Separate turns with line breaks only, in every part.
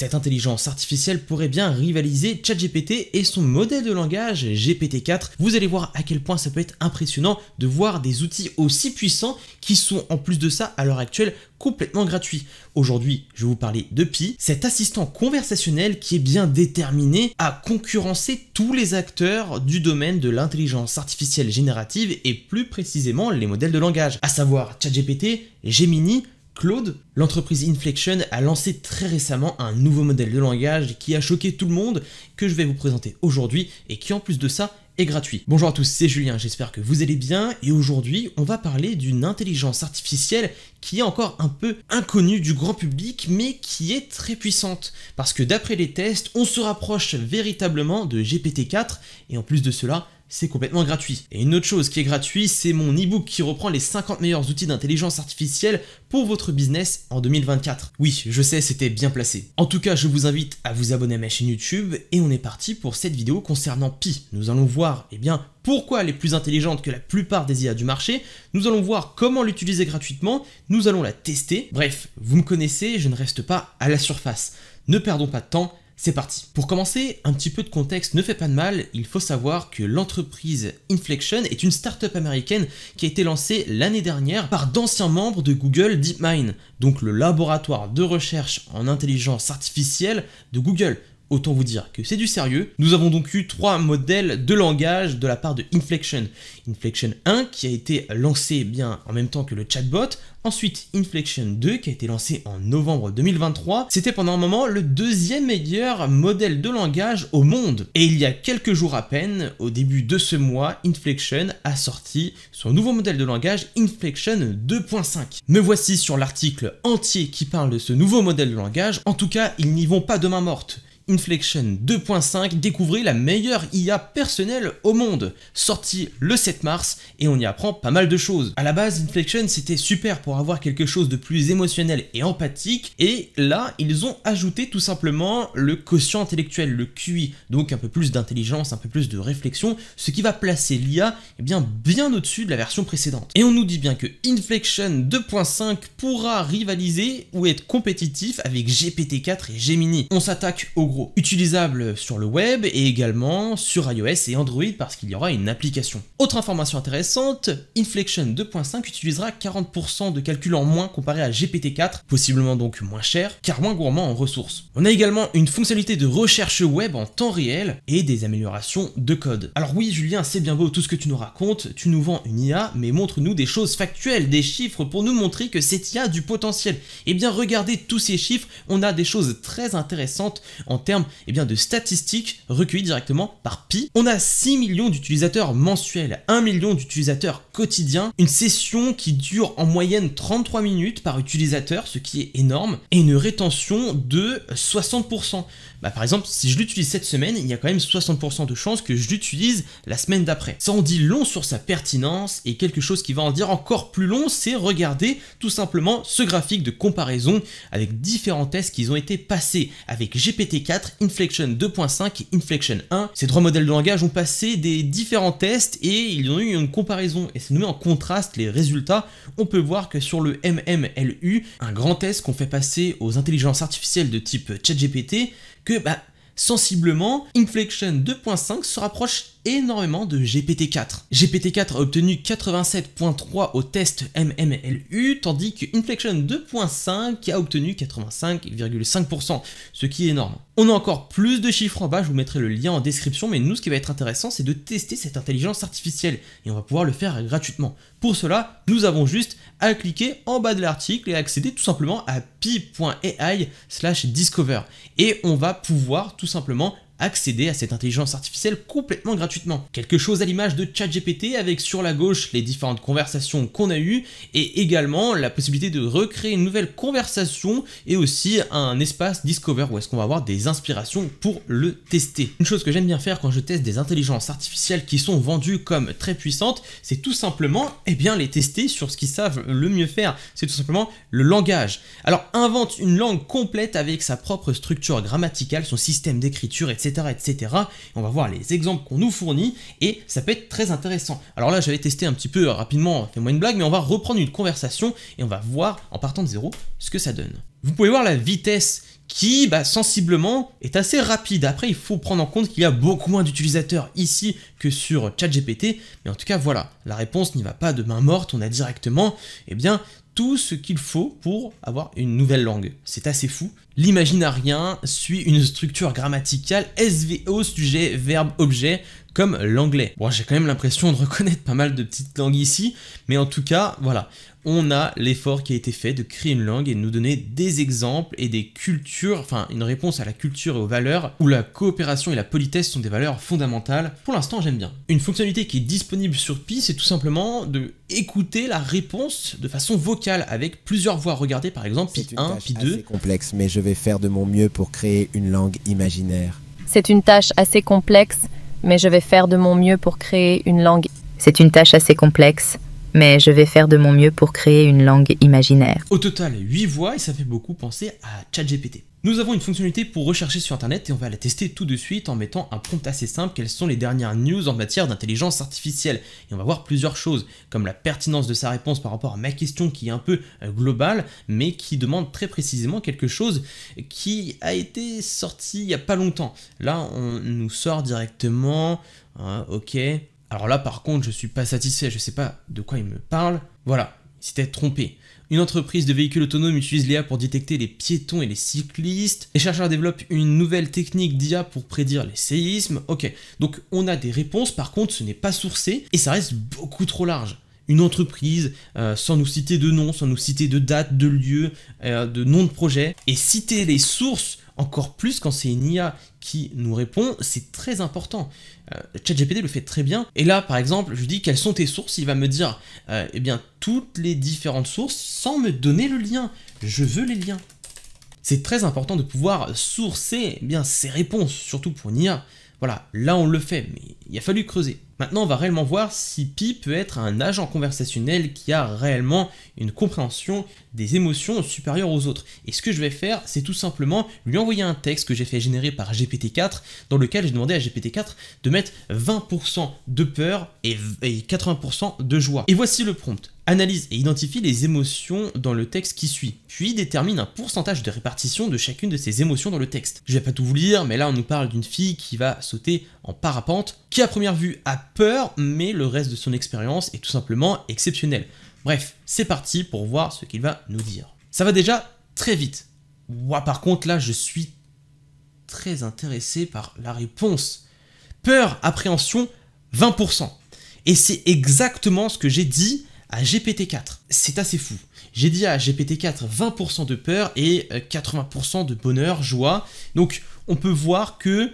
Cette intelligence artificielle pourrait bien rivaliser ChatGPT et son modèle de langage GPT-4. Vous allez voir à quel point ça peut être impressionnant de voir des outils aussi puissants qui sont en plus de ça à l'heure actuelle complètement gratuits. Aujourd'hui, je vais vous parler de Pi, cet assistant conversationnel qui est bien déterminé à concurrencer tous les acteurs du domaine de l'intelligence artificielle générative et plus précisément les modèles de langage, à savoir ChatGPT, Gemini, Claude, l'entreprise Inflection a lancé très récemment un nouveau modèle de langage qui a choqué tout le monde, que je vais vous présenter aujourd'hui et qui en plus de ça est gratuit. Bonjour à tous, c'est Julien, j'espère que vous allez bien et aujourd'hui on va parler d'une intelligence artificielle qui est encore un peu inconnue du grand public mais qui est très puissante parce que d'après les tests on se rapproche véritablement de GPT-4 et en plus de cela c'est complètement gratuit. Et une autre chose qui est gratuite, c'est mon e-book qui reprend les 50 meilleurs outils d'intelligence artificielle pour votre business en 2024. Oui, je sais, c'était bien placé. En tout cas, je vous invite à vous abonner à ma chaîne YouTube et on est parti pour cette vidéo concernant Pi. Nous allons voir, eh bien, pourquoi elle est plus intelligente que la plupart des IA du marché, nous allons voir comment l'utiliser gratuitement, nous allons la tester. Bref, vous me connaissez, je ne reste pas à la surface. Ne perdons pas de temps, c'est parti. Pour commencer, un petit peu de contexte ne fait pas de mal, il faut savoir que l'entreprise Inflection est une start-up américaine qui a été lancée l'année dernière par d'anciens membres de Google DeepMind, donc le laboratoire de recherche en intelligence artificielle de Google. Autant vous dire que c'est du sérieux. Nous avons donc eu trois modèles de langage de la part de Inflection. Inflection 1 qui a été lancé bien en même temps que le chatbot. Ensuite, Inflection 2 qui a été lancé en novembre 2023. C'était pendant un moment le deuxième meilleur modèle de langage au monde. Et il y a quelques jours à peine, au début de ce mois, Inflection a sorti son nouveau modèle de langage Inflection 2.5. Me voici sur l'article entier qui parle de ce nouveau modèle de langage. En tout cas, ils n'y vont pas de main morte. Inflection 2.5, découvrez la meilleure IA personnelle au monde, sortie le 7 mars et on y apprend pas mal de choses. À la base, Inflection c'était super pour avoir quelque chose de plus émotionnel et empathique et là, ils ont ajouté tout simplement le quotient intellectuel, le QI, donc un peu plus d'intelligence, un peu plus de réflexion, ce qui va placer l'IA eh bien, bien au-dessus de la version précédente. Et on nous dit bien que Inflection 2.5 pourra rivaliser ou être compétitif avec GPT-4 et Gemini. On s'attaque au gros utilisable sur le web et également sur iOS et Android parce qu'il y aura une application. Autre information intéressante, Inflection 2.5 utilisera 40% de calcul en moins comparé à GPT-4, possiblement donc moins cher, car moins gourmand en ressources. On a également une fonctionnalité de recherche web en temps réel et des améliorations de code. Alors oui Julien, c'est bien beau tout ce que tu nous racontes, tu nous vends une IA, mais montre-nous des choses factuelles, des chiffres pour nous montrer que cette IA a du potentiel. Eh bien regardez tous ces chiffres, on a des choses très intéressantes en termes eh bien, de statistiques recueillies directement par Pi. On a 6 millions d'utilisateurs mensuels, 1 million d'utilisateurs quotidiens, une session qui dure en moyenne 33 minutes par utilisateur, ce qui est énorme, et une rétention de 60%. Bah, par exemple, si je l'utilise cette semaine, il y a quand même 60% de chances que je l'utilise la semaine d'après. Ça en dit long sur sa pertinence et quelque chose qui va en dire encore plus long, c'est regarder tout simplement ce graphique de comparaison avec différents tests qui ont été passés avec GPT-4 Inflection 2.5 et Inflection 1. Ces trois modèles de langage ont passé des différents tests et ils ont eu une comparaison et ça nous met en contraste les résultats. On peut voir que sur le MMLU, un grand test qu'on fait passer aux intelligences artificielles de type ChatGPT, que bah, Sensiblement, Inflection 2.5 se rapproche énormément de GPT-4. GPT-4 a obtenu 87.3 au test MMLU, tandis que Inflection 2.5 a obtenu 85,5%, ce qui est énorme. On a encore plus de chiffres en bas, je vous mettrai le lien en description, mais nous ce qui va être intéressant c'est de tester cette intelligence artificielle et on va pouvoir le faire gratuitement. Pour cela, nous avons juste à cliquer en bas de l'article et accéder tout simplement à pi.ai slash discover et on va pouvoir tout simplement accéder à cette intelligence artificielle complètement gratuitement. Quelque chose à l'image de ChatGPT avec sur la gauche les différentes conversations qu'on a eues et également la possibilité de recréer une nouvelle conversation et aussi un espace Discover où est-ce qu'on va avoir des inspirations pour le tester. Une chose que j'aime bien faire quand je teste des intelligences artificielles qui sont vendues comme très puissantes, c'est tout simplement eh bien, les tester sur ce qu'ils savent le mieux faire, c'est tout simplement le langage. Alors invente une langue complète avec sa propre structure grammaticale, son système d'écriture, etc etc., on va voir les exemples qu'on nous fournit et ça peut être très intéressant. Alors là, j'avais testé un petit peu euh, rapidement, fais-moi une blague, mais on va reprendre une conversation et on va voir en partant de zéro ce que ça donne. Vous pouvez voir la vitesse qui, bah, sensiblement, est assez rapide. Après, il faut prendre en compte qu'il y a beaucoup moins d'utilisateurs ici que sur ChatGPT. Mais en tout cas, voilà, la réponse n'y va pas de main morte. On a directement, eh bien, ce qu'il faut pour avoir une nouvelle langue. C'est assez fou. L'imaginarien suit une structure grammaticale SVO sujet verbe objet comme l'anglais. Bon, j'ai quand même l'impression de reconnaître pas mal de petites langues ici, mais en tout cas, voilà, on a l'effort qui a été fait de créer une langue et de nous donner des exemples et des cultures, enfin une réponse à la culture et aux valeurs où la coopération et la politesse sont des valeurs fondamentales. Pour l'instant, j'aime bien. Une fonctionnalité qui est disponible sur Pi, c'est tout simplement de écouter la réponse de façon vocale avec plusieurs voix. Regardez par exemple Pi 1, Pi 2. C'est complexe, mais je vais faire de mon mieux pour créer une langue imaginaire. C'est une tâche assez complexe, mais je vais faire de mon mieux pour créer une langue. C'est une tâche assez complexe, mais je vais faire de mon mieux pour créer une langue imaginaire. Au total, 8 voix et ça fait beaucoup penser à ChatGPT. Nous avons une fonctionnalité pour rechercher sur internet et on va la tester tout de suite en mettant un prompt assez simple quelles sont les dernières news en matière d'intelligence artificielle. Et on va voir plusieurs choses, comme la pertinence de sa réponse par rapport à ma question qui est un peu euh, globale, mais qui demande très précisément quelque chose qui a été sorti il n'y a pas longtemps. Là, on nous sort directement, hein, ok, alors là, par contre, je suis pas satisfait, je sais pas de quoi il me parle. Voilà, c'était trompé. Une entreprise de véhicules autonomes utilise l'IA pour détecter les piétons et les cyclistes. Les chercheurs développent une nouvelle technique d'IA pour prédire les séismes. Ok, donc on a des réponses, par contre ce n'est pas sourcé et ça reste beaucoup trop large. Une entreprise, euh, sans nous citer de nom, sans nous citer de date, de lieu, euh, de nom de projet, et citer les sources encore plus quand c'est une IA qui nous répond, c'est très important. Euh, ChatGPT le fait très bien. Et là, par exemple, je lui dis quelles sont tes sources, il va me dire, euh, eh bien, toutes les différentes sources sans me donner le lien. Je veux les liens. C'est très important de pouvoir sourcer eh bien ses réponses, surtout pour une IA. Voilà, là on le fait, mais il a fallu creuser. Maintenant, on va réellement voir si Pi peut être un agent conversationnel qui a réellement une compréhension des émotions supérieures aux autres. Et ce que je vais faire, c'est tout simplement lui envoyer un texte que j'ai fait générer par GPT-4, dans lequel j'ai demandé à GPT-4 de mettre 20% de peur et 80% de joie. Et voici le prompt analyse et identifie les émotions dans le texte qui suit, puis détermine un pourcentage de répartition de chacune de ces émotions dans le texte. Je vais pas tout vous lire, mais là on nous parle d'une fille qui va sauter en parapente, qui à première vue a peur, mais le reste de son expérience est tout simplement exceptionnel. Bref, c'est parti pour voir ce qu'il va nous dire. Ça va déjà très vite. Ouah, par contre là je suis très intéressé par la réponse. Peur, appréhension, 20%. Et c'est exactement ce que j'ai dit à GPT-4. C'est assez fou. J'ai dit à GPT-4 20% de peur et 80% euh, de bonheur, joie. Donc on peut voir que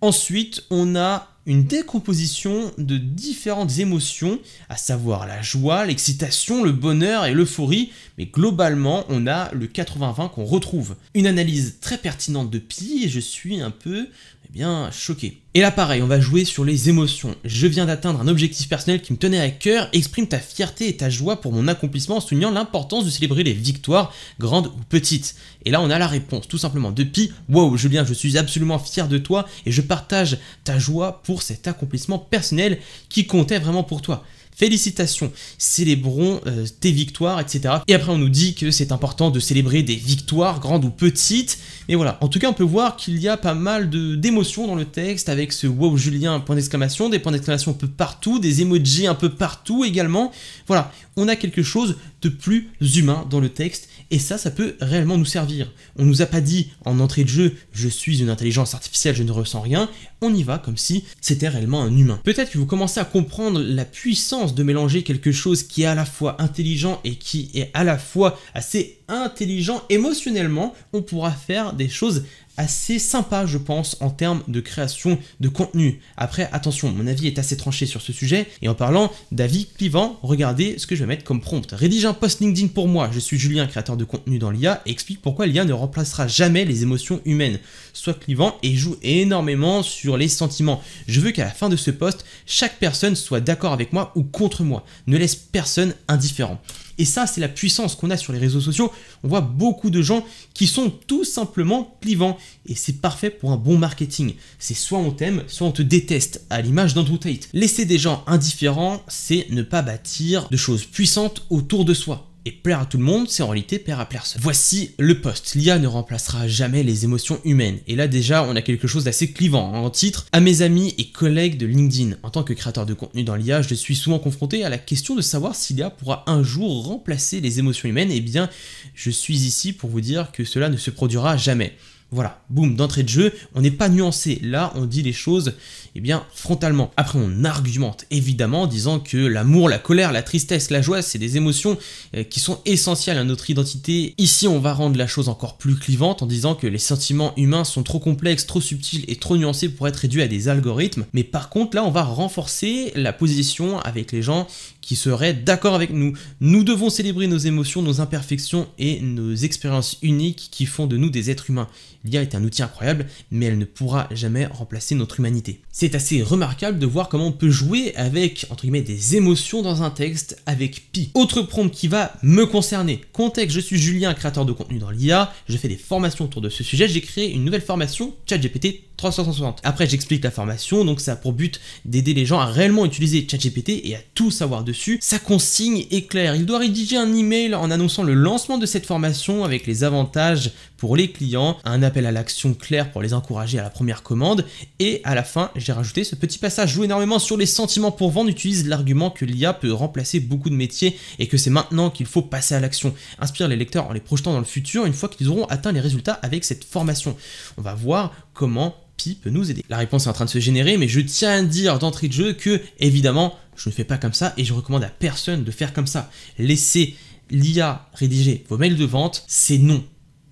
ensuite on a une décomposition de différentes émotions, à savoir la joie, l'excitation, le bonheur et l'euphorie, mais globalement on a le 80-20 qu'on retrouve. Une analyse très pertinente de Pi et je suis un peu eh bien, choqué. Et là, pareil, on va jouer sur les émotions. Je viens d'atteindre un objectif personnel qui me tenait à cœur. Exprime ta fierté et ta joie pour mon accomplissement en soulignant l'importance de célébrer les victoires, grandes ou petites. Et là, on a la réponse, tout simplement. De Pi, wow, Julien, je suis absolument fier de toi et je partage ta joie pour cet accomplissement personnel qui comptait vraiment pour toi félicitations, célébrons euh, tes victoires, etc. Et après on nous dit que c'est important de célébrer des victoires, grandes ou petites, mais voilà. En tout cas on peut voir qu'il y a pas mal d'émotions dans le texte, avec ce wow Julien, point d'exclamation, des points d'exclamation un peu partout, des emojis un peu partout également. Voilà, on a quelque chose de plus humain dans le texte, et ça, ça peut réellement nous servir. On nous a pas dit en entrée de jeu, je suis une intelligence artificielle, je ne ressens rien, on y va comme si c'était réellement un humain. Peut-être que vous commencez à comprendre la puissance de mélanger quelque chose qui est à la fois intelligent et qui est à la fois assez intelligent émotionnellement, on pourra faire des choses assez sympa, je pense, en termes de création de contenu. Après, attention, mon avis est assez tranché sur ce sujet. Et en parlant d'avis clivant, regardez ce que je vais mettre comme prompt. Rédige un post LinkedIn pour moi. Je suis Julien, créateur de contenu dans l'IA, explique pourquoi l'IA ne remplacera jamais les émotions humaines. soit clivant et joue énormément sur les sentiments. Je veux qu'à la fin de ce post, chaque personne soit d'accord avec moi ou contre moi. Ne laisse personne indifférent. Et ça, c'est la puissance qu'on a sur les réseaux sociaux. On voit beaucoup de gens qui sont tout simplement clivants. Et c'est parfait pour un bon marketing. C'est soit on t'aime, soit on te déteste, à l'image d'Andrew Tate. Laisser des gens indifférents, c'est ne pas bâtir de choses puissantes autour de soi et plaire à tout le monde, c'est en réalité plaire à personne. Voici le poste. L'IA ne remplacera jamais les émotions humaines. Et là déjà, on a quelque chose d'assez clivant. Hein. En titre, à mes amis et collègues de LinkedIn, en tant que créateur de contenu dans l'IA, je suis souvent confronté à la question de savoir si l'IA pourra un jour remplacer les émotions humaines. Eh bien, je suis ici pour vous dire que cela ne se produira jamais. Voilà, boum, d'entrée de jeu, on n'est pas nuancé. Là, on dit les choses, eh bien, frontalement. Après, on argumente, évidemment, en disant que l'amour, la colère, la tristesse, la joie, c'est des émotions euh, qui sont essentielles à notre identité. Ici, on va rendre la chose encore plus clivante en disant que les sentiments humains sont trop complexes, trop subtils et trop nuancés pour être réduits à des algorithmes. Mais par contre, là, on va renforcer la position avec les gens qui seraient d'accord avec nous. Nous devons célébrer nos émotions, nos imperfections et nos expériences uniques qui font de nous des êtres humains. L'IA est un outil incroyable, mais elle ne pourra jamais remplacer notre humanité. C'est assez remarquable de voir comment on peut jouer avec, entre guillemets, des émotions dans un texte avec Pi. Autre prompt qui va me concerner. Contexte, je suis Julien, créateur de contenu dans l'IA, je fais des formations autour de ce sujet, j'ai créé une nouvelle formation ChatGPT 360. Après, j'explique la formation, donc ça a pour but d'aider les gens à réellement utiliser ChatGPT et à tout savoir dessus. Sa consigne est claire, il doit rédiger un email en annonçant le lancement de cette formation avec les avantages pour les clients, un appel à l'action clair pour les encourager à la première commande, et à la fin, j'ai rajouté ce petit passage. Joue énormément sur les sentiments pour vendre, utilise l'argument que l'IA peut remplacer beaucoup de métiers et que c'est maintenant qu'il faut passer à l'action. Inspire les lecteurs en les projetant dans le futur une fois qu'ils auront atteint les résultats avec cette formation. On va voir comment Pi peut nous aider. La réponse est en train de se générer, mais je tiens à dire d'entrée de jeu que, évidemment, je ne fais pas comme ça et je recommande à personne de faire comme ça. Laissez l'IA rédiger vos mails de vente, c'est non.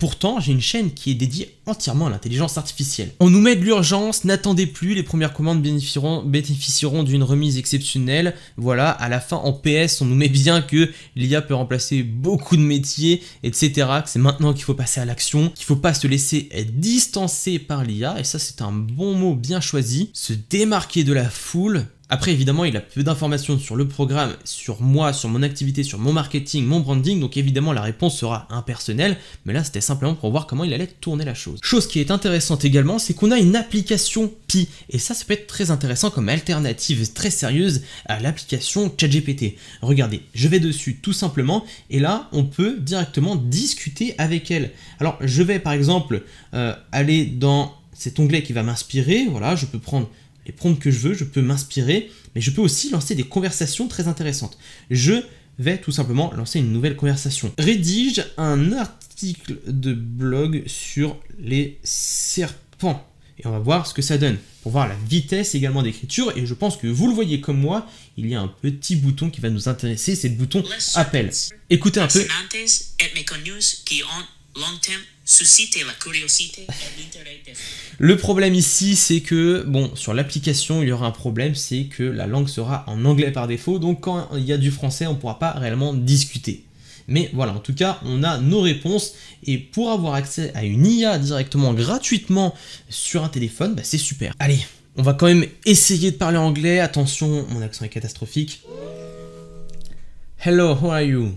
Pourtant, j'ai une chaîne qui est dédiée entièrement à l'intelligence artificielle. On nous met de l'urgence, n'attendez plus, les premières commandes bénéficieront, d'une remise exceptionnelle. Voilà, à la fin, en PS, on nous met bien que l'IA peut remplacer beaucoup de métiers, etc. c'est maintenant qu'il faut passer à l'action, qu'il ne faut pas se laisser être distancé par l'IA, et ça c'est un bon mot bien choisi. Se démarquer de la foule, après, évidemment, il a peu d'informations sur le programme, sur moi, sur mon activité, sur mon marketing, mon branding, donc évidemment la réponse sera impersonnelle, mais là c'était simplement pour voir comment il allait tourner la chose. Chose qui est intéressante également, c'est qu'on a une application Pi, et ça, ça peut être très intéressant comme alternative très sérieuse à l'application ChatGPT. Regardez, je vais dessus tout simplement, et là, on peut directement discuter avec elle. Alors, je vais par exemple euh, aller dans cet onglet qui va m'inspirer, voilà, je peux prendre prendre que je veux, je peux m'inspirer, mais je peux aussi lancer des conversations très intéressantes. Je vais tout simplement lancer une nouvelle conversation. Rédige un article de blog sur les serpents. Et on va voir ce que ça donne. Pour voir la vitesse également d'écriture, et je pense que vous le voyez comme moi, il y a un petit bouton qui va nous intéresser, c'est le bouton Appel. Écoutez un peu. Le problème ici, c'est que, bon, sur l'application, il y aura un problème, c'est que la langue sera en anglais par défaut, donc quand il y a du français, on ne pourra pas réellement discuter. Mais voilà, en tout cas, on a nos réponses et pour avoir accès à une IA directement gratuitement sur un téléphone, bah, c'est super. Allez, on va quand même essayer de parler anglais. Attention, mon accent est catastrophique. Hello, how are you?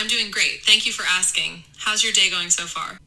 I'm doing great. Thank you for asking.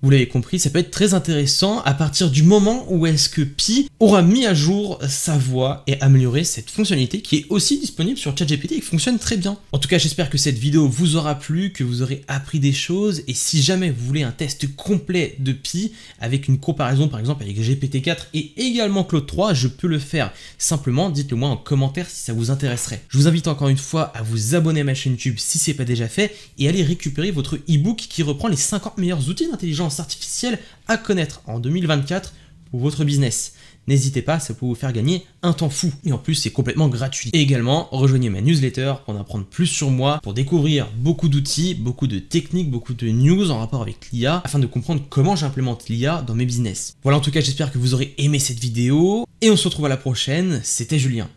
Vous l'avez compris, ça peut être très intéressant à partir du moment où est-ce que Pi aura mis à jour sa voix et amélioré cette fonctionnalité qui est aussi disponible sur ChatGPT et qui fonctionne très bien. En tout cas, j'espère que cette vidéo vous aura plu, que vous aurez appris des choses et si jamais vous voulez un test complet de Pi avec une comparaison par exemple avec GPT-4 et également Claude 3, je peux le faire. Simplement, dites-le moi en commentaire si ça vous intéresserait. Je vous invite encore une fois à vous abonner à ma chaîne YouTube si ce n'est pas déjà fait et à aller récupérer votre e-book qui reprend les 50 meilleurs outils d'intelligence artificielle à connaître en 2024 pour votre business. N'hésitez pas, ça peut vous faire gagner un temps fou. Et en plus, c'est complètement gratuit. Et également, rejoignez ma newsletter pour en apprendre plus sur moi, pour découvrir beaucoup d'outils, beaucoup de techniques, beaucoup de news en rapport avec l'IA, afin de comprendre comment j'implémente l'IA dans mes business. Voilà, en tout cas, j'espère que vous aurez aimé cette vidéo. Et on se retrouve à la prochaine. C'était Julien.